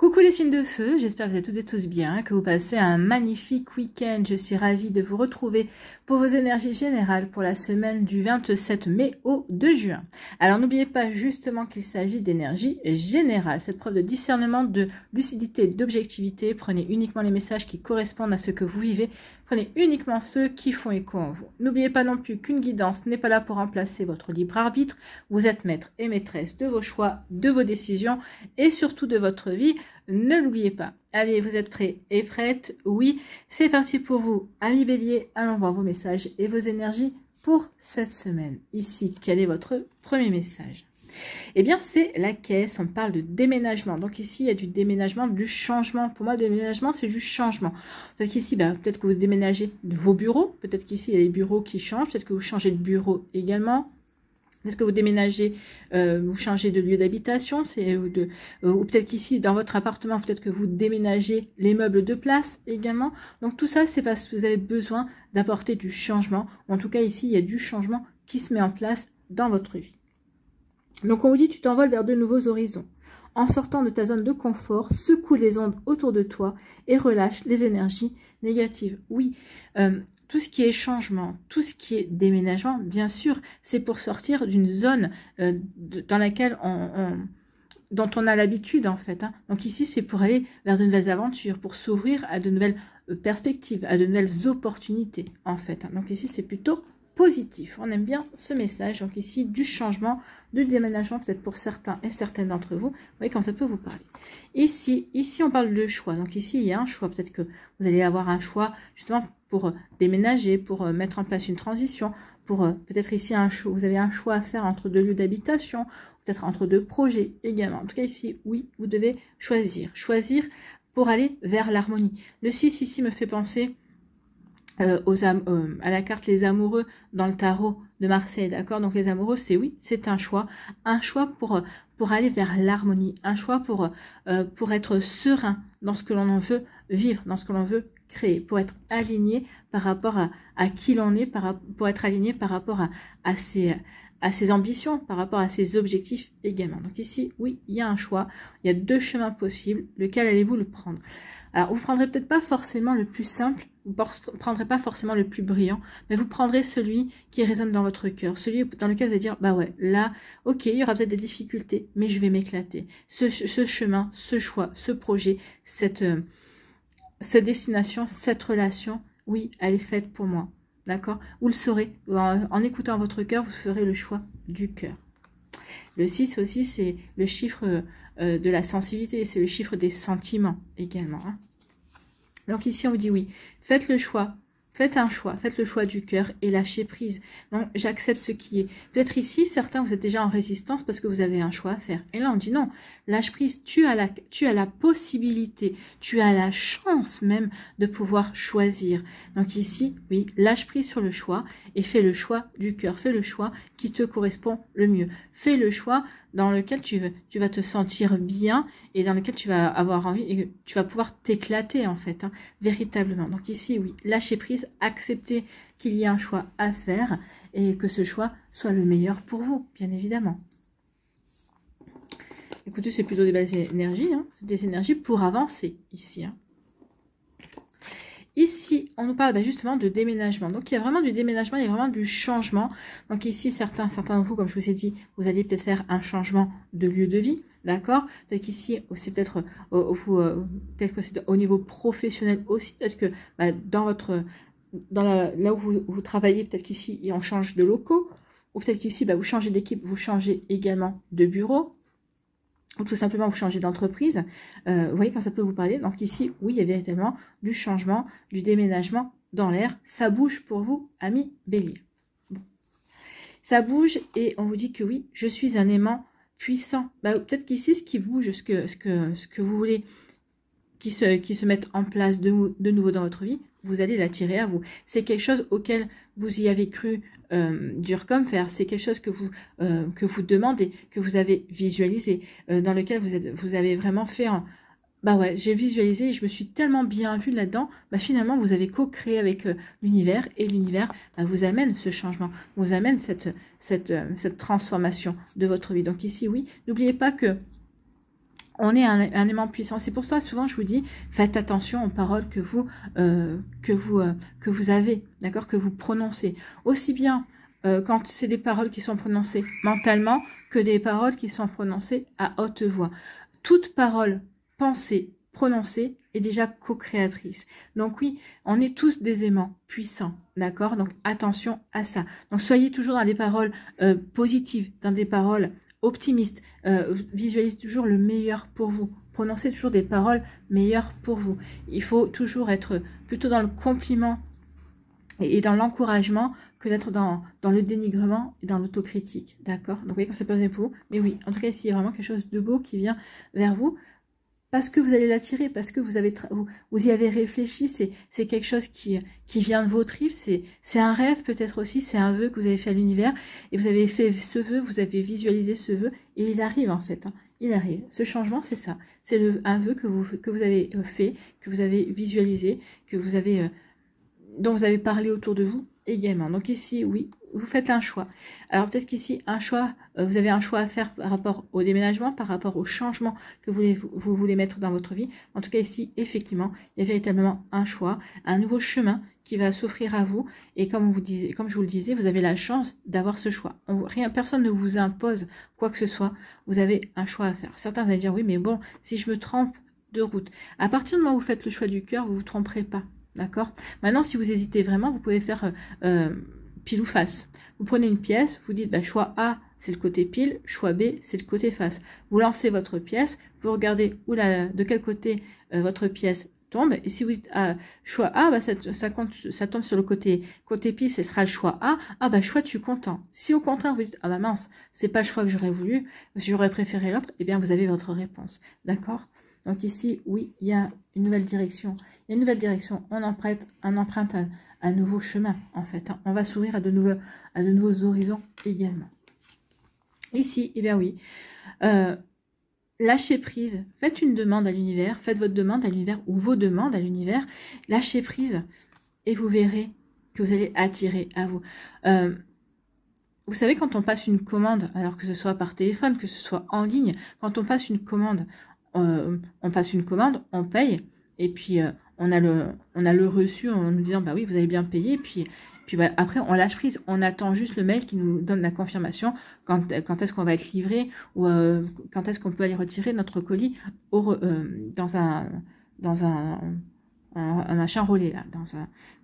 Coucou les signes de feu, j'espère que vous êtes tous et tous bien, que vous passez un magnifique week-end. Je suis ravie de vous retrouver pour vos énergies générales pour la semaine du 27 mai au 2 juin. Alors n'oubliez pas justement qu'il s'agit d'énergie générale. Faites preuve de discernement, de lucidité, d'objectivité. Prenez uniquement les messages qui correspondent à ce que vous vivez Prenez uniquement ceux qui font écho en vous. N'oubliez pas non plus qu'une guidance n'est pas là pour remplacer votre libre arbitre. Vous êtes maître et maîtresse de vos choix, de vos décisions et surtout de votre vie. Ne l'oubliez pas. Allez, vous êtes prêts et prêtes Oui, c'est parti pour vous. Amis Bélier, allons voir vos messages et vos énergies pour cette semaine. Ici, quel est votre premier message eh bien, c'est la caisse. On parle de déménagement. Donc ici, il y a du déménagement, du changement. Pour moi, déménagement, c'est du changement. Peut-être qu'ici, ben, peut-être que vous déménagez de vos bureaux. Peut-être qu'ici, il y a des bureaux qui changent. Peut-être que vous changez de bureau également. Peut-être que vous déménagez, euh, vous changez de lieu d'habitation, ou, euh, euh, ou peut-être qu'ici dans votre appartement, peut-être que vous déménagez les meubles de place également. Donc tout ça, c'est parce que vous avez besoin d'apporter du changement. En tout cas ici, il y a du changement qui se met en place dans votre vie. Donc on vous dit tu t'envoles vers de nouveaux horizons. En sortant de ta zone de confort, secoue les ondes autour de toi et relâche les énergies négatives. Oui, euh, tout ce qui est changement, tout ce qui est déménagement, bien sûr, c'est pour sortir d'une zone euh, dans laquelle on, dont on a l'habitude en fait. Hein. Donc ici, c'est pour aller vers de nouvelles aventures, pour s'ouvrir à de nouvelles euh, perspectives, à de nouvelles opportunités en fait. Hein. Donc ici, c'est plutôt positif. On aime bien ce message. Donc ici, du changement, du déménagement, peut-être pour certains et certaines d'entre vous. Vous voyez comment ça peut vous parler. Ici, ici, on parle de choix. Donc ici, il y a un choix. Peut-être que vous allez avoir un choix justement pour euh, déménager, pour euh, mettre en place une transition, pour euh, peut-être ici, un choix, vous avez un choix à faire entre deux lieux d'habitation, peut-être entre deux projets également. En tout cas, ici, oui, vous devez choisir. Choisir pour aller vers l'harmonie. Le 6 ici me fait penser euh, aux euh, à la carte les amoureux dans le tarot de Marseille, d'accord Donc les amoureux, c'est oui, c'est un choix, un choix pour pour aller vers l'harmonie, un choix pour euh, pour être serein dans ce que l'on veut vivre, dans ce que l'on veut créer, pour être aligné par rapport à, à qui l'on est, par, pour être aligné par rapport à, à ses à ses ambitions, par rapport à ses objectifs également. Donc ici, oui, il y a un choix, il y a deux chemins possibles, lequel allez-vous le prendre alors, vous prendrez peut-être pas forcément le plus simple, vous prendrez pas forcément le plus brillant, mais vous prendrez celui qui résonne dans votre cœur, celui dans lequel vous allez dire, bah ouais, là, ok, il y aura peut-être des difficultés, mais je vais m'éclater. Ce, chemin, ce choix, ce projet, euh, cette, destination, cette relation, oui, elle est faite pour moi. D'accord Vous le saurez. en écoutant votre cœur, vous ferez le choix du cœur. Le 6 aussi, c'est le chiffre euh, euh, de la sensibilité, c'est le chiffre des sentiments également. Hein. Donc ici, on vous dit oui, faites le choix, faites un choix, faites le choix du cœur et lâchez prise. Donc j'accepte ce qui est. Peut-être ici, certains, vous êtes déjà en résistance parce que vous avez un choix à faire. Et là, on dit non, lâche prise, tu as la, tu as la possibilité, tu as la chance même de pouvoir choisir. Donc ici, oui, lâche prise sur le choix et fais le choix du cœur, fais le choix qui te correspond le mieux. Fais le choix dans lequel tu, vas te sentir bien et dans lequel tu vas avoir envie et tu vas pouvoir t'éclater en fait, hein, véritablement. Donc ici, oui, lâcher prise, accepter qu'il y a un choix à faire et que ce choix soit le meilleur pour vous, bien évidemment. Écoutez, c'est plutôt des bases énergies, hein, c'est des énergies pour avancer ici. Hein. Ici, on nous parle bah, justement de déménagement. Donc, il y a vraiment du déménagement, il y a vraiment du changement. Donc ici, certains, certains de vous, comme je vous ai dit, vous allez peut-être faire un changement de lieu de vie. D'accord Peut-être qu'ici, c'est peut-être euh, euh, peut que c'est au niveau professionnel aussi. Peut-être que bah, dans votre là où vous, travaillez, peut-être qu'ici, on change de locaux. Ou peut-être qu'ici, bah, vous changez d'équipe, vous changez également de bureau ou tout simplement vous changez d'entreprise, euh, vous voyez quand ça peut vous parler. Donc ici, oui, il y a véritablement du changement, du déménagement dans l'air. Ça bouge pour vous, ami bélier. Ça bouge et on vous dit que oui, je suis un aimant puissant. Bah, Peut-être qu'ici, ce qui bouge, ce que, ce que, vous voulez qui se, qui se en place de, de nouveau dans votre vie, vous allez l'attirer à vous. C'est quelque chose auquel vous y avez cru euh, dur comme faire. c'est quelque chose que vous, euh, que vous demandez, que vous avez visualisé, euh, dans lequel vous, êtes, vous avez vraiment fait en... Bah ouais, j'ai visualisé et je me suis tellement bien vue là-dedans, bah finalement vous avez co-créé avec l'univers et l'univers bah, vous amène ce changement, vous amène cette, cette, cette transformation de votre vie. Donc ici, oui, n'oubliez pas que on est un, aimant puissant. C'est pour ça, souvent, je vous dis, faites attention aux paroles que vous, euh, que vous, euh, que vous avez, d'accord, que vous prononcez. Aussi bien euh, quand c'est des paroles qui sont prononcées mentalement que des paroles qui sont prononcées à haute voix. Toute parole pensée, prononcée est déjà co-créatrice. Donc oui, on est tous des aimants puissants, d'accord Donc attention à ça. Donc soyez toujours dans des paroles positives, dans des paroles optimiste, euh, visualise toujours le meilleur pour vous, prononcez toujours des paroles meilleures pour vous. Il faut toujours être plutôt dans le compliment et, dans l'encouragement que d'être dans, dans, le dénigrement et dans l'autocritique. D'accord Donc vous voyez comme ça peut pour vous. Mais oui, en tout cas, s'il y a vraiment quelque chose de beau qui vient vers vous, parce que vous allez l'attirer, parce que vous, avez vous, y avez réfléchi, c'est quelque chose qui, qui vient de vos tripes, c'est un rêve peut-être aussi, c'est un vœu que vous avez fait à l'univers, et vous avez fait ce vœu, vous avez visualisé ce vœu, et il arrive en fait, hein. il arrive. Ce changement, c'est ça, c'est un vœu que vous, que vous avez euh, fait, que vous avez visualisé, que vous avez, euh, dont vous avez parlé autour de vous, donc ici, oui, vous faites un choix. Alors peut-être qu'ici, un choix, euh, vous avez un choix à faire par rapport au déménagement, par rapport au changement que vous, voulez mettre dans votre vie. En tout cas ici, effectivement, il y a véritablement un choix, un nouveau chemin qui va s'offrir à vous. Et comme, vous disiez, comme je vous le disais, vous avez la chance d'avoir ce choix. rien, personne ne vous impose quoi que ce soit. Vous avez un choix à faire. Certains vous allez dire, oui, mais bon, si je me trompe de route. À partir du moment où vous faites le choix du cœur, vous ne vous tromperez pas. D'accord Maintenant, si vous hésitez vraiment, vous pouvez faire euh, euh, pile ou face. Vous prenez une pièce, vous dites bah, choix A, c'est le côté pile, choix B, c'est le côté face. Vous lancez votre pièce, vous regardez de quel côté euh, votre pièce tombe. Et si vous dites ah, choix A, bah, ça, tombe sur le côté pile, ce sera le choix A. Ah bah choix, tu suis content. Si au contraire vous dites ah bah mince, c'est pas le choix que j'aurais voulu, j'aurais préféré l'autre, eh bien vous avez votre réponse. D'accord donc ici, oui, il y a une nouvelle direction. Il y a une nouvelle direction. On emprunte, un, nouveau chemin, en fait. Hein. On va s'ouvrir à, de nouveaux, à de nouveaux horizons également. Ici, eh bien oui, euh, lâchez prise. Faites une demande à l'univers. Faites votre demande à l'univers ou vos demandes à l'univers. Lâchez prise et vous verrez que vous allez attirer à vous. Euh, vous savez, quand on passe une commande, alors que ce soit par téléphone, que ce soit en ligne, quand on passe une commande, euh, on passe une commande, on paye, et puis euh, on, a le, on a le reçu en nous disant bah oui, vous avez bien payé, puis, puis après on lâche prise, on attend juste le mail qui nous donne la confirmation quand, est-ce qu'on va être livré ou euh, quand est-ce qu'on peut aller retirer notre colis dans un dans un, machin relais là, dans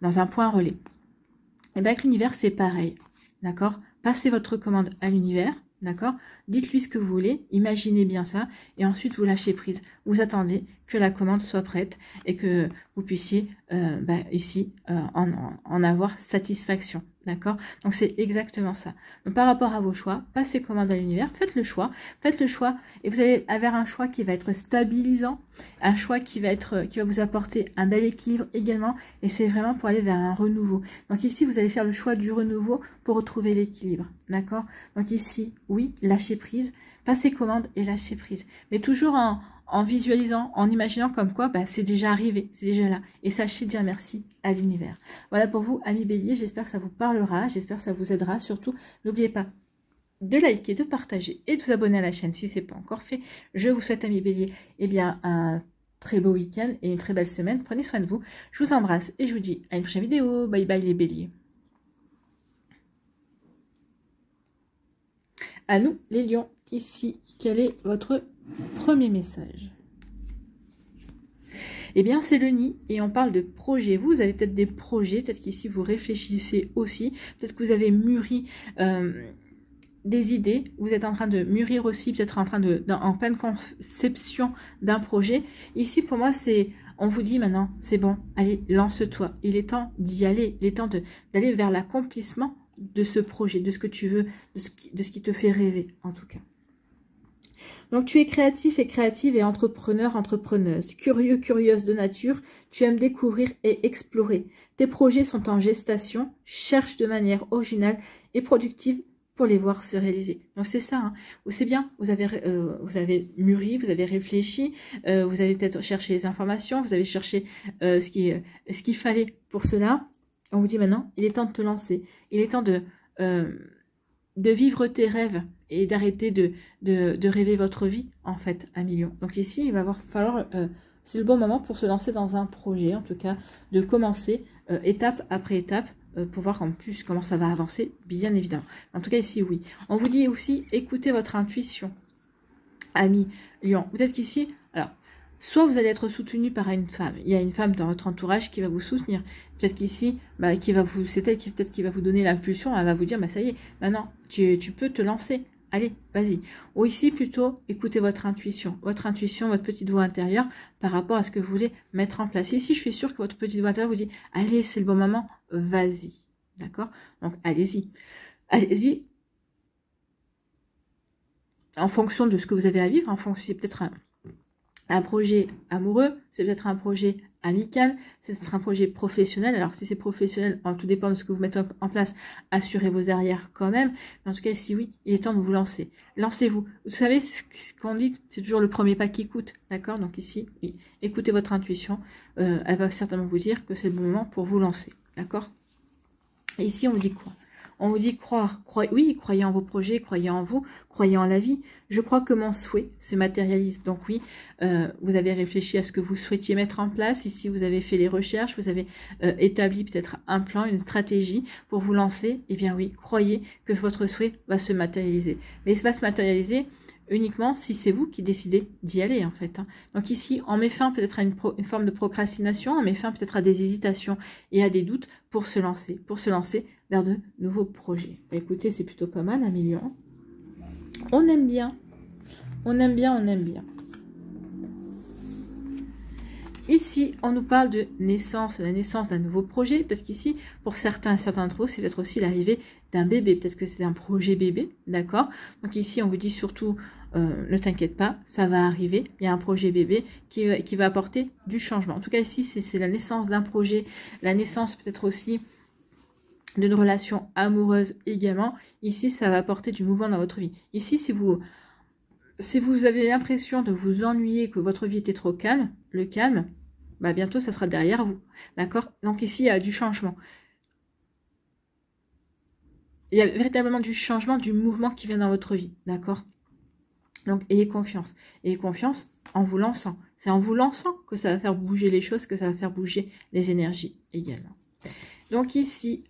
dans un point relais. Et eh bien avec l'univers c'est pareil, d'accord Passez votre commande à l'univers D'accord Dites-lui ce que vous voulez, imaginez bien ça, et ensuite vous lâchez prise. Vous attendez que la commande soit prête et que vous puissiez euh, bah, ici euh, en, en, avoir satisfaction. D'accord Donc c'est exactement ça. Donc par rapport à vos choix, passez commande à l'univers, faites le choix, faites le choix, et vous allez avoir un choix qui va être stabilisant, un choix qui va être qui va vous apporter un bel équilibre également, et c'est vraiment pour aller vers un renouveau. Donc ici vous allez faire le choix du renouveau pour retrouver l'équilibre. D'accord Donc ici, oui, lâchez prise, passez commande et lâchez prise. Mais toujours en, en visualisant, en imaginant comme quoi bah, c'est déjà arrivé, c'est déjà là. Et sachez dire merci à l'univers. Voilà pour vous, amis bélier, j'espère que ça vous parlera, j'espère que ça vous aidera. Surtout, n'oubliez pas de liker, de partager et de vous abonner à la chaîne si ce n'est pas encore fait. Je vous souhaite, amis bélier, eh bien, un très beau week-end et une très belle semaine. Prenez soin de vous. Je vous embrasse et je vous dis à une prochaine vidéo. Bye bye les béliers. À nous les lions, ici, quel est votre Premier message. Eh bien, c'est le nid et on parle de projet. Vous, avez peut-être des projets, peut-être qu'ici vous réfléchissez aussi, peut-être que vous avez mûri euh, des idées, vous êtes en train de mûrir aussi, peut-être en train de, en pleine conception d'un projet. Ici, pour moi, c'est on vous dit maintenant, c'est bon, allez, lance-toi. Il est temps d'y aller, il est temps d'aller vers l'accomplissement de ce projet, de ce que tu veux, de ce qui te fait rêver, en tout cas. Donc tu es créatif et créative et entrepreneur, entrepreneuse, curieux, curieuse de nature, tu aimes découvrir et explorer. Tes projets sont en gestation, cherche de manière originale et productive pour les voir se réaliser. Donc c'est ça, hein. c'est bien, vous avez, euh, vous avez mûri, vous avez réfléchi, euh, vous avez peut-être cherché les informations, vous avez cherché euh, ce qu'il ce qu'il fallait pour cela. On vous dit maintenant, il est temps de te lancer, il est temps de, de vivre tes rêves, et d'arrêter de, de, rêver votre vie, en fait, à million. Donc ici, il va falloir, euh, c'est le bon moment pour se lancer dans un projet, en tout cas, de commencer euh, étape après étape euh, pour voir en plus comment ça va avancer, bien évidemment. En tout cas, ici, oui. On vous dit aussi, écoutez votre intuition, ami Lyon. Peut-être qu'ici, alors, soit vous allez être soutenu par une femme. Il y a une femme dans votre entourage qui va vous soutenir. Peut-être qu'ici, bah, qui va vous, c'est elle qui peut-être qui va vous donner l'impulsion. Elle va vous dire, bah ça y est, maintenant tu, tu peux te lancer. Allez, vas-y. Ou ici, plutôt, écoutez votre intuition, votre intuition, votre petite voix intérieure par rapport à ce que vous voulez mettre en place. Ici, je suis sûre que votre petite voix intérieure vous dit, allez, c'est le bon moment, vas-y. D'accord Donc, allez-y. Allez-y. En fonction de ce que vous avez à vivre, en fonction, c'est peut-être un, un projet amoureux, c'est peut-être un projet amical, c'est peut-être un projet professionnel. Alors si c'est professionnel, tout dépend de ce que vous mettez en place, assurez vos arrières quand même. Mais en tout cas, si oui, il est temps de vous lancer. Lancez-vous. Vous savez ce qu'on dit, c'est toujours le premier pas qui coûte, d'accord Donc ici, oui, écoutez votre intuition. Euh, elle va certainement vous dire que c'est le bon moment pour vous lancer, d'accord Et ici, on dit quoi on vous dit croire, croyez, oui, croyez en vos projets, croyez en vous, croyez en la vie. Je crois que mon souhait se matérialise. Donc oui, euh, vous avez réfléchi à ce que vous souhaitiez mettre en place. Ici, vous avez fait les recherches, vous avez euh, établi peut-être un plan, une stratégie pour vous lancer. Eh bien oui, croyez que votre souhait va se matérialiser. Mais il va se matérialiser uniquement si c'est vous qui décidez d'y aller en fait. Hein. Donc ici, on met fin peut-être à une, forme de procrastination, on met fin peut-être à des hésitations et à des doutes pour se lancer, pour se lancer vers de nouveaux projets. Bah, écoutez, c'est plutôt pas mal, un million. On aime bien, on aime bien, on aime bien. Ici, on nous parle de naissance, la naissance d'un nouveau projet. peut qu'ici, pour certains, certains d'entre vous, c'est peut-être aussi l'arrivée d'un bébé. Peut-être que c'est un projet bébé, d'accord Donc ici, on vous dit surtout, euh, ne t'inquiète pas, ça va arriver. Il y a un projet bébé qui, euh, qui va apporter du changement. En tout cas, ici, c'est la naissance d'un projet, la naissance peut-être aussi d'une relation amoureuse également. Ici, ça va apporter du mouvement dans votre vie. Ici, si vous si vous avez l'impression de vous ennuyer, que votre vie était trop calme, le calme, bah bientôt ça sera derrière vous. D'accord Donc ici, il y a du changement. Il y a véritablement du changement, du mouvement qui vient dans votre vie. D'accord Donc ayez confiance. Ayez confiance en vous lançant. C'est en vous lançant que ça va faire bouger les choses, que ça va faire bouger les énergies également. Donc ici,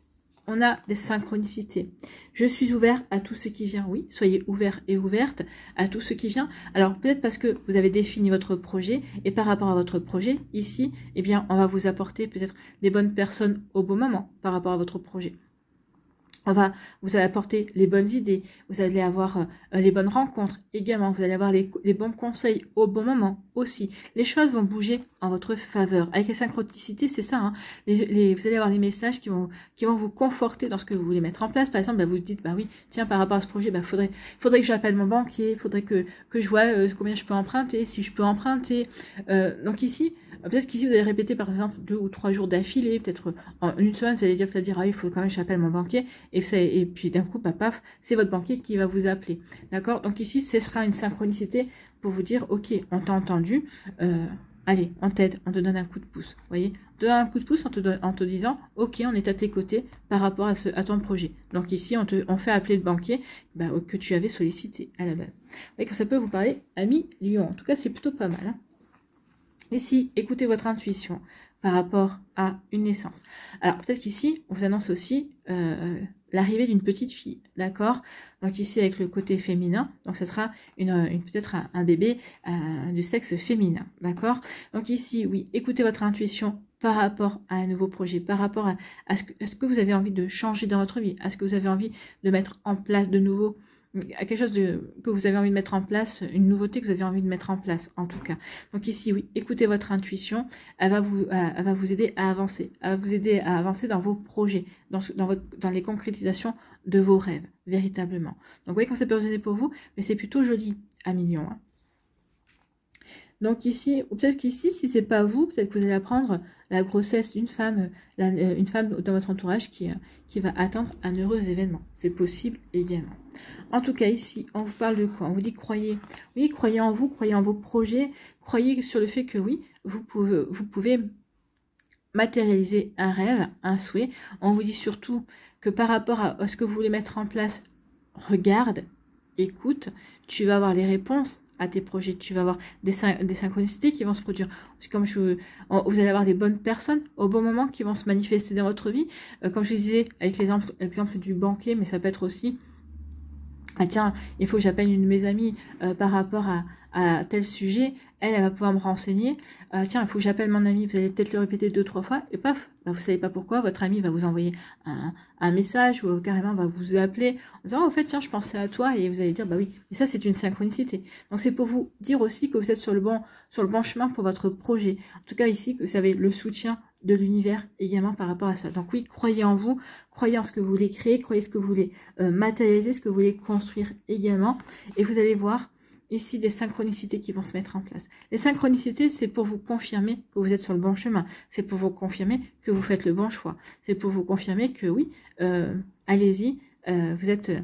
on a des synchronicités. Je suis ouvert à tout ce qui vient, oui, soyez ouvert et ouverte à tout ce qui vient. Alors peut-être parce que vous avez défini votre projet et par rapport à votre projet, ici, eh bien, on va vous apporter peut-être des bonnes personnes au bon moment par rapport à votre projet. Enfin, vous allez apporter les bonnes idées, vous allez avoir euh, les bonnes rencontres également, vous allez avoir les, bons conseils au bon moment aussi. Les choses vont bouger en votre faveur. Avec la synchronicité, c'est ça. Hein. vous allez avoir des messages qui vont, qui vont vous conforter dans ce que vous voulez mettre en place. Par exemple, bah, vous dites, bah oui, tiens, par rapport à ce projet, bah, faudrait, faudrait que j'appelle mon banquier, il faudrait que, que je vois euh, combien je peux emprunter, si je peux emprunter. Euh, donc ici, euh, peut-être qu'ici, vous allez répéter par exemple deux ou trois jours d'affilée, peut-être euh, en une semaine, vous allez dire, vous être dire ah, il faut quand même que j'appelle mon banquier, et, puis d'un coup, paf, c'est votre banquier qui va vous appeler. D'accord Donc ici, ce sera une synchronicité pour vous dire, ok, on t'a entendu, euh, allez, on t'aide. on te donne un coup de pouce. Vous voyez On te donne un coup de pouce en te, disant, ok, on est à tes côtés par rapport à, ton projet. Donc ici, on, fait appeler le banquier bah, que tu avais sollicité à la base. Vous voyez que ça peut vous parler, ami Lyon. En tout cas, c'est plutôt pas mal. Hein. Ici, écoutez votre intuition par rapport à une naissance. Alors peut-être qu'ici, on vous annonce aussi euh, l'arrivée d'une petite fille, d'accord Donc ici avec le côté féminin, donc ce sera une, peut-être un, bébé euh, du sexe féminin, d'accord Donc ici, oui, écoutez votre intuition par rapport à un nouveau projet, par rapport à, ce, que, à, ce, que, vous avez envie de changer dans votre vie, à ce que vous avez envie de mettre en place de nouveau à quelque chose que vous avez envie de mettre en place, une nouveauté que vous avez envie de mettre en place, en tout cas. Donc ici, oui, écoutez votre intuition, elle va vous, euh, elle va vous aider à avancer, à vous aider à avancer dans vos projets, dans, les concrétisations de vos rêves, véritablement. Donc vous voyez quand c'est positionné pour vous, mais c'est plutôt joli à millions, hein. Donc ici, ou peut-être qu'ici, si ce n'est pas vous, peut-être que vous allez apprendre la grossesse d'une femme, euh, une femme dans votre entourage qui, euh, va attendre un heureux événement. C'est possible également. En tout cas, ici, on vous parle de quoi On vous dit croyez. Oui, croyez en vous, croyez en vos projets, croyez sur le fait que oui, vous pouvez, vous pouvez matérialiser un rêve, un souhait. On vous dit surtout que par rapport à ce que vous voulez mettre en place, regarde, écoute, tu vas avoir les réponses à tes projets. Tu vas avoir des, synchronicités qui vont se produire. Comme je, vous allez avoir des bonnes personnes au bon moment qui vont se manifester dans votre vie. Euh, comme je disais avec l'exemple du banquier, mais ça peut être aussi ah tiens, il faut que j'appelle une de mes amies euh, par rapport à, tel sujet elle, va pouvoir me renseigner. Euh, tiens, il faut que j'appelle mon ami, vous allez peut-être le répéter deux, trois fois, et paf, bah, vous savez pas pourquoi, votre ami va vous envoyer un, message ou carrément va vous appeler en disant, oh, au fait, tiens, je pensais à toi, et vous allez dire, bah oui, et ça, c'est une synchronicité. Donc, c'est pour vous dire aussi que vous êtes sur le bon, sur le bon chemin pour votre projet. En tout cas, ici, que vous avez le soutien de l'univers également par rapport à ça. Donc oui, croyez en vous, croyez en ce que vous voulez créer, croyez ce que vous voulez euh, matérialiser, ce que vous voulez construire également. Et vous allez voir ici des synchronicités qui vont se mettre en place. Les synchronicités, c'est pour vous confirmer que vous êtes sur le bon chemin. C'est pour vous confirmer que vous faites le bon choix. C'est pour vous confirmer que oui, euh, allez-y, euh, vous êtes... Euh,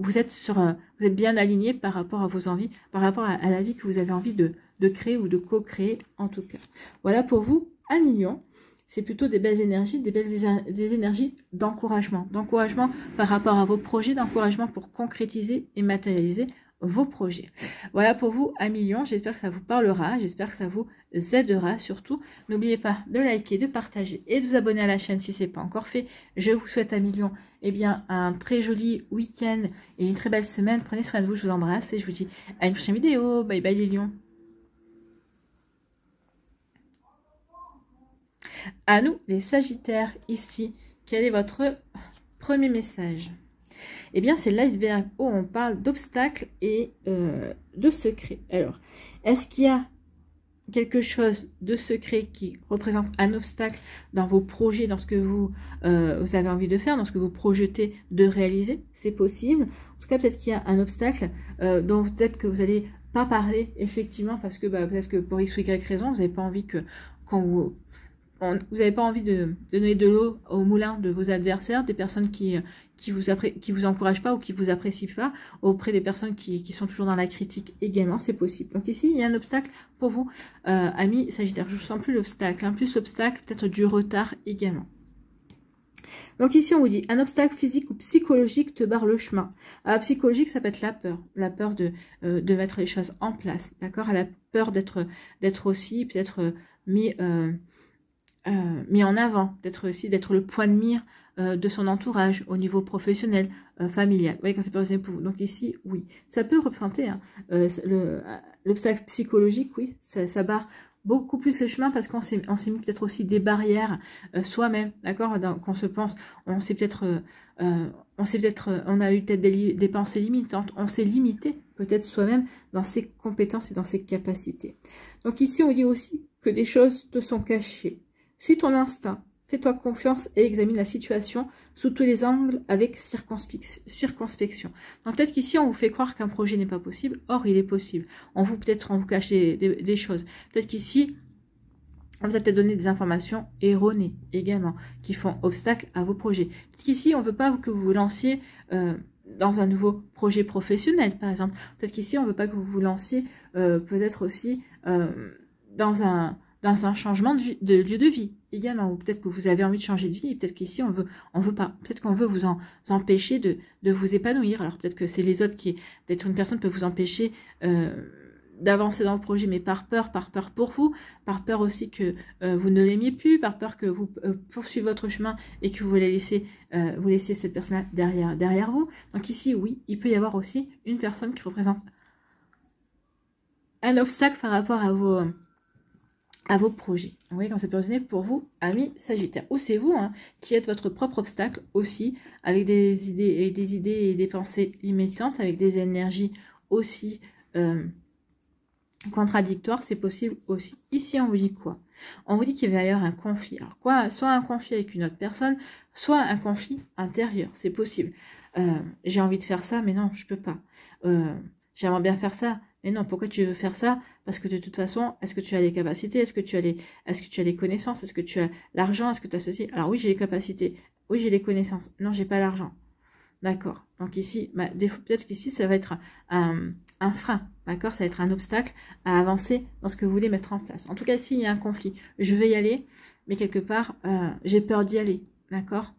vous êtes, vous êtes bien aligné par rapport à vos envies, par rapport à, la vie que vous avez envie de, créer ou de co-créer en tout cas. Voilà pour vous, un million. C'est plutôt des belles énergies, des belles des énergies d'encouragement. D'encouragement par rapport à vos projets, d'encouragement pour concrétiser et matérialiser vos projets. Voilà pour vous à million. J'espère que ça vous parlera. J'espère que ça vous aidera surtout. N'oubliez pas de liker, de partager et de vous abonner à la chaîne si ce n'est pas encore fait. Je vous souhaite à million. Eh bien, un très joli week-end et une très belle semaine. Prenez soin de vous. Je vous embrasse et je vous dis à une prochaine vidéo. Bye bye les lions. À nous, les Sagittaires, ici, quel est votre premier message eh bien c'est l'iceberg où oh, on parle d'obstacles et euh, de secrets. Alors, est-ce qu'il y a quelque chose de secret qui représente un obstacle dans vos projets, dans ce que euh, vous, avez envie de faire, dans ce que vous projetez de réaliser, c'est possible. En tout cas, peut-être qu'il y a un obstacle euh, dont peut-être que vous n'allez pas parler effectivement parce que bah, peut-être que pour x ou y raison, vous n'avez pas envie que quand vous, vous n'avez pas envie de, donner de l'eau au moulin de vos adversaires, des personnes qui euh, qui vous qui vous encouragent pas ou qui vous apprécient pas, auprès des personnes qui, sont toujours dans la critique également, c'est possible. Donc ici, il y a un obstacle pour vous, euh, amis Sagittaire. Je ne sens plus l'obstacle, hein. plus l'obstacle, peut-être du retard également. Donc ici, on vous dit, un obstacle physique ou psychologique te barre le chemin. Ah, psychologique, ça peut être la peur, la peur de, euh, de mettre les choses en place, d'accord La peur d'être aussi peut-être mis... Euh, mis en avant, d'être aussi d'être le point de mire euh, de son entourage au niveau professionnel, euh, familial. Vous voyez, quand c'est pas pour vous. Donc ici, oui, ça peut représenter hein, l'obstacle psychologique, oui, ça, barre beaucoup plus le chemin parce qu'on s'est mis peut-être aussi des barrières soi-même, d'accord Qu'on se pense, on s'est peut-être... on peut-être, on a eu peut-être des, pensées limitantes, on s'est limité peut-être soi-même dans ses compétences et dans ses capacités. Donc ici, on dit aussi que des choses te sont cachées suis ton instinct, fais-toi confiance et examine la situation sous tous les angles avec circonspection. Donc peut-être qu'ici, on vous fait croire qu'un projet n'est pas possible, or il est possible. On vous peut-être en vous cache des, choses. Peut-être qu'ici, on vous a peut-être donné des informations erronées également, qui font obstacle à vos projets. Peut-être qu'ici, on ne veut pas que vous vous lanciez euh, dans un nouveau projet professionnel, par exemple. Peut-être qu'ici, on ne veut pas que vous vous lanciez euh, peut-être aussi euh, dans un dans un changement de, de lieu de vie également. Ou peut-être que vous avez envie de changer de vie et peut-être qu'ici on veut, on veut pas. Peut-être qu'on veut vous, en, empêcher de, de, vous épanouir. Alors peut-être que c'est les autres qui, peut-être une personne peut vous empêcher euh, d'avancer dans le projet, mais par peur, par peur pour vous, par peur aussi que euh, vous ne l'aimiez plus, par peur que vous euh, poursuivez votre chemin et que vous voulez laisser vous laissiez cette personne derrière, derrière vous. Donc ici, oui, il peut y avoir aussi une personne qui représente un obstacle par rapport à vos à vos projets. Vous voyez quand ça peut résonner pour vous, amis Sagittaire. Ou c'est vous hein, qui êtes votre propre obstacle aussi, avec des idées, des idées et des pensées limitantes, avec des énergies aussi euh, contradictoires, c'est possible aussi. Ici, on vous dit quoi On vous dit qu'il va y avoir un conflit. Alors quoi Soit un conflit avec une autre personne, soit un conflit intérieur, c'est possible. Euh, j'ai envie de faire ça, mais non, je peux pas. Euh, j'aimerais bien faire ça, mais non, pourquoi tu veux faire ça Parce que de toute façon, est-ce que tu as les capacités Est-ce que tu as les, est-ce que tu as les connaissances Est-ce que tu as l'argent Est-ce que tu as ceci Alors oui, j'ai les capacités. Oui, j'ai les connaissances. Non, j'ai pas l'argent. D'accord. Donc ici, bah, peut-être qu'ici, ça va être un, frein. D'accord Ça va être un obstacle à avancer dans ce que vous voulez mettre en place. En tout cas, s'il y a un conflit. Je vais y aller, mais quelque part, euh, j'ai peur d'y aller. D'accord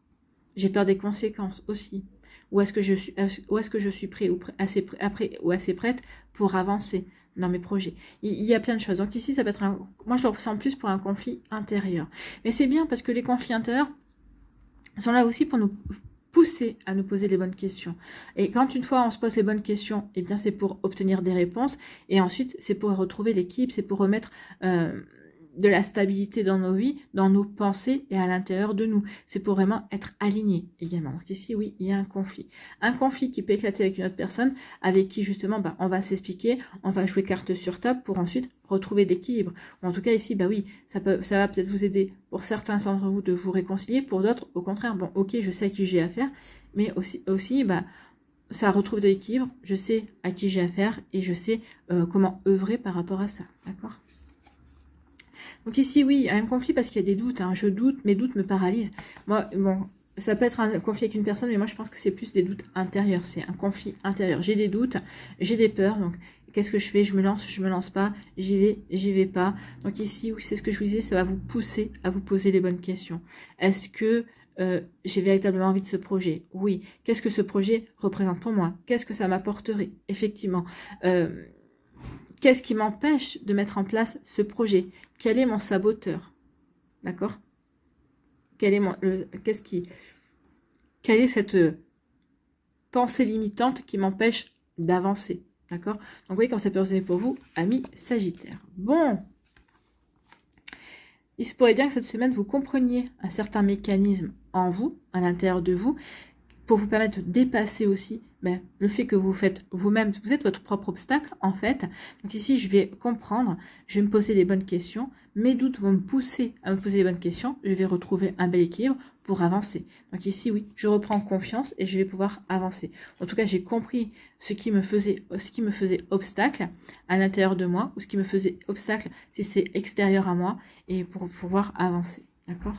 J'ai peur des conséquences aussi. Ou est-ce que, je suis, euh, est que je suis prêt ou, assez, après, ou assez prête pour avancer dans mes projets il, y a plein de choses. Donc ici, ça peut être un, Moi, je le ressens plus pour un conflit intérieur. Mais c'est bien parce que les conflits intérieurs sont là aussi pour nous pousser à nous poser les bonnes questions. Et quand une fois on se pose les bonnes questions, eh bien c'est pour obtenir des réponses et ensuite c'est pour retrouver l'équipe, c'est pour remettre euh, de la stabilité dans nos vies, dans nos pensées et à l'intérieur de nous. C'est pour vraiment être aligné également. Donc ici, oui, il y a un conflit. Un conflit qui peut éclater avec une autre personne, avec qui justement, bah, on va s'expliquer, on va jouer carte sur table pour ensuite retrouver l'équilibre. En tout cas, ici, bah oui, ça, peut, va peut-être vous aider pour certains d'entre vous de vous réconcilier, pour d'autres, au contraire, bon, ok, je sais à qui j'ai affaire, mais aussi, aussi bah, ça retrouve de l'équilibre, je sais à qui j'ai affaire et je sais euh, comment œuvrer par rapport à ça. D'accord donc ici, oui, il y a un conflit parce qu'il y a des doutes. Hein. Je doute, mes doutes me paralysent. Moi, bon, ça peut être un conflit avec une personne, mais moi, je pense que c'est plus des doutes intérieurs. C'est un conflit intérieur. J'ai des doutes, j'ai des peurs. Donc, qu'est-ce que je fais Je me lance, je me lance pas, j'y vais, j'y vais pas. Donc ici, oui, c'est ce que je vous disais, ça va vous pousser à vous poser les bonnes questions. Est-ce que euh, j'ai véritablement envie de ce projet Oui. Qu'est-ce que ce projet représente pour moi Qu'est-ce que ça m'apporterait Effectivement. Euh, Qu'est-ce qui m'empêche de mettre en place ce projet Quel est mon saboteur D'accord Quel est qu'est-ce qui, quelle est cette euh, pensée limitante qui m'empêche d'avancer D'accord Donc vous voyez comment ça peut résonner pour vous, ami Sagittaire. Bon il se pourrait bien que cette semaine, vous compreniez un certain mécanisme en vous, à l'intérieur de vous, pour vous permettre de dépasser aussi ben, le fait que vous faites vous-même, vous êtes votre propre obstacle en fait. Donc ici, je vais comprendre, je vais me poser les bonnes questions, mes doutes vont me pousser à me poser les bonnes questions, je vais retrouver un bel équilibre pour avancer. Donc ici, oui, je reprends confiance et je vais pouvoir avancer. En tout cas, j'ai compris ce qui me faisait, ce qui me faisait obstacle à l'intérieur de moi ou ce qui me faisait obstacle si c'est extérieur à moi et pour pouvoir avancer. D'accord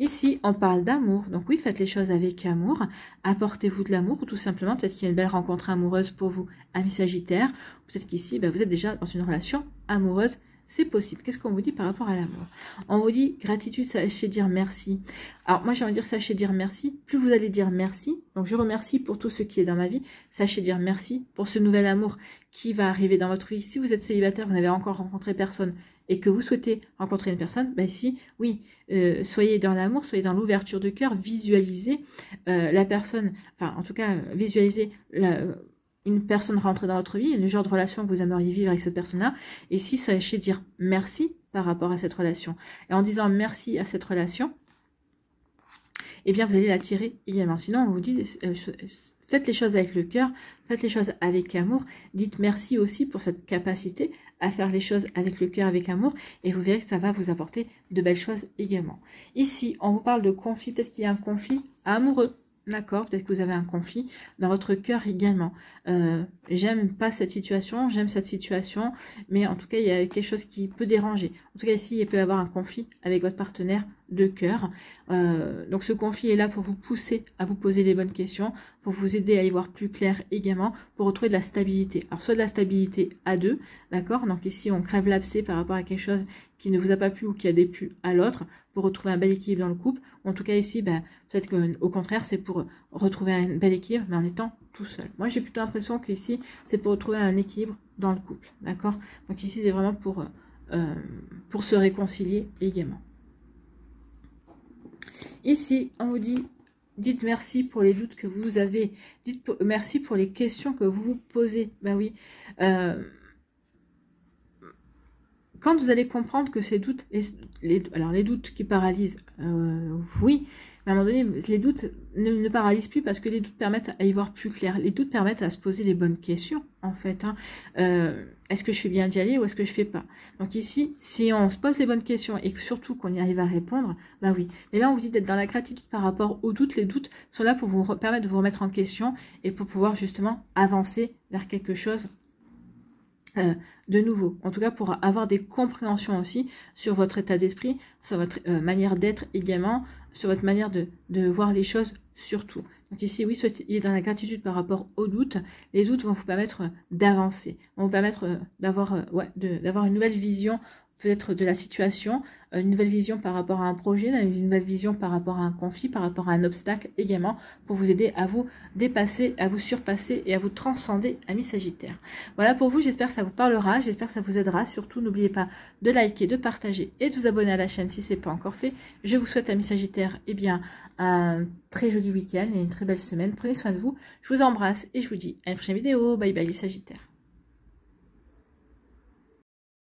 Ici, on parle d'amour. Donc oui, faites les choses avec amour. Apportez-vous de l'amour ou tout simplement, peut-être qu'il y a une belle rencontre amoureuse pour vous, ami Sagittaire. Peut-être qu'ici, ben, vous êtes déjà dans une relation amoureuse. C'est possible. Qu'est-ce qu'on vous dit par rapport à l'amour On vous dit gratitude, sachez dire merci. Alors moi, j'ai envie de dire sachez dire merci. Plus vous allez dire merci, donc je remercie pour tout ce qui est dans ma vie. Sachez dire merci pour ce nouvel amour qui va arriver dans votre vie. Si vous êtes célibataire, vous n'avez encore rencontré personne, et que vous souhaitez rencontrer une personne, ben si, oui, euh, soyez dans l'amour, soyez dans l'ouverture de cœur, visualisez euh, la personne, enfin en tout cas, visualisez une personne rentrée dans votre vie, le genre de relation que vous aimeriez vivre avec cette personne-là, et si sachez dire merci par rapport à cette relation. Et en disant merci à cette relation, eh bien vous allez l'attirer également. Sinon, on vous dit, euh, euh, faites les choses avec le cœur, faites les choses avec amour, dites merci aussi pour cette capacité à faire les choses avec le cœur, avec amour, et vous verrez que ça va vous apporter de belles choses également. Ici, on vous parle de conflit, peut-être qu'il y a un conflit amoureux, D'accord, peut-être que vous avez un conflit dans votre cœur également. Euh, j'aime pas cette situation, j'aime cette situation, mais en tout cas, il y a quelque chose qui peut déranger. En tout cas, ici, il peut y avoir un conflit avec votre partenaire de cœur. Euh, donc ce conflit est là pour vous pousser à vous poser les bonnes questions, pour vous aider à y voir plus clair également, pour retrouver de la stabilité. Alors soit de la stabilité à deux, d'accord Donc ici on crève l'abcès par rapport à quelque chose qui ne vous a pas plu ou qui a déplu à l'autre, pour retrouver un bel équilibre dans le couple. En tout cas ici, ben, peut-être qu'au contraire c'est pour retrouver un bel équilibre, mais en étant tout seul. Moi j'ai plutôt l'impression qu'ici c'est pour retrouver un équilibre dans le couple, d'accord Donc ici c'est vraiment pour, euh, pour se réconcilier également. Ici, on vous dit, dites merci pour les doutes que vous avez. Dites merci pour les questions que vous vous posez. Ben oui. Euh, quand vous allez comprendre que ces doutes, alors les doutes qui paralysent, euh, oui, à un moment donné, les doutes ne, paralysent plus parce que les doutes permettent à y voir plus clair. Les doutes permettent à se poser les bonnes questions, en fait. Hein. Euh, est-ce que je suis bien d'y aller ou est-ce que je ne fais pas Donc ici, si on se pose les bonnes questions et surtout qu'on y arrive à répondre, ben oui. Mais là, on vous dit d'être dans la gratitude par rapport aux doutes. Les doutes sont là pour vous permettre de vous remettre en question et pour pouvoir justement avancer vers quelque chose euh, de nouveau. En tout cas, pour avoir des compréhensions aussi sur votre état d'esprit, sur votre euh, manière d'être également, sur votre manière de, voir les choses surtout. Donc ici, oui, il soit est dans la gratitude par rapport aux doutes. Les doutes vont vous permettre d'avancer, vont vous permettre euh, euh, d'avoir une nouvelle vision peut-être de la situation, euh, une nouvelle vision par rapport à un projet, une nouvelle vision par rapport à un conflit, par rapport à un obstacle également, pour vous aider à vous dépasser, à vous surpasser et à vous transcender, amis Sagittaire. Voilà pour vous, j'espère que ça vous parlera, j'espère que ça vous aidera. Surtout, n'oubliez pas de liker, de partager et de vous abonner à la chaîne si ce n'est pas encore fait. Je vous souhaite, amis Sagittaire, eh bien, un très joli week-end et une très belle semaine. Prenez soin de vous, je vous embrasse et je vous dis à une prochaine vidéo. Bye bye les Sagittaires.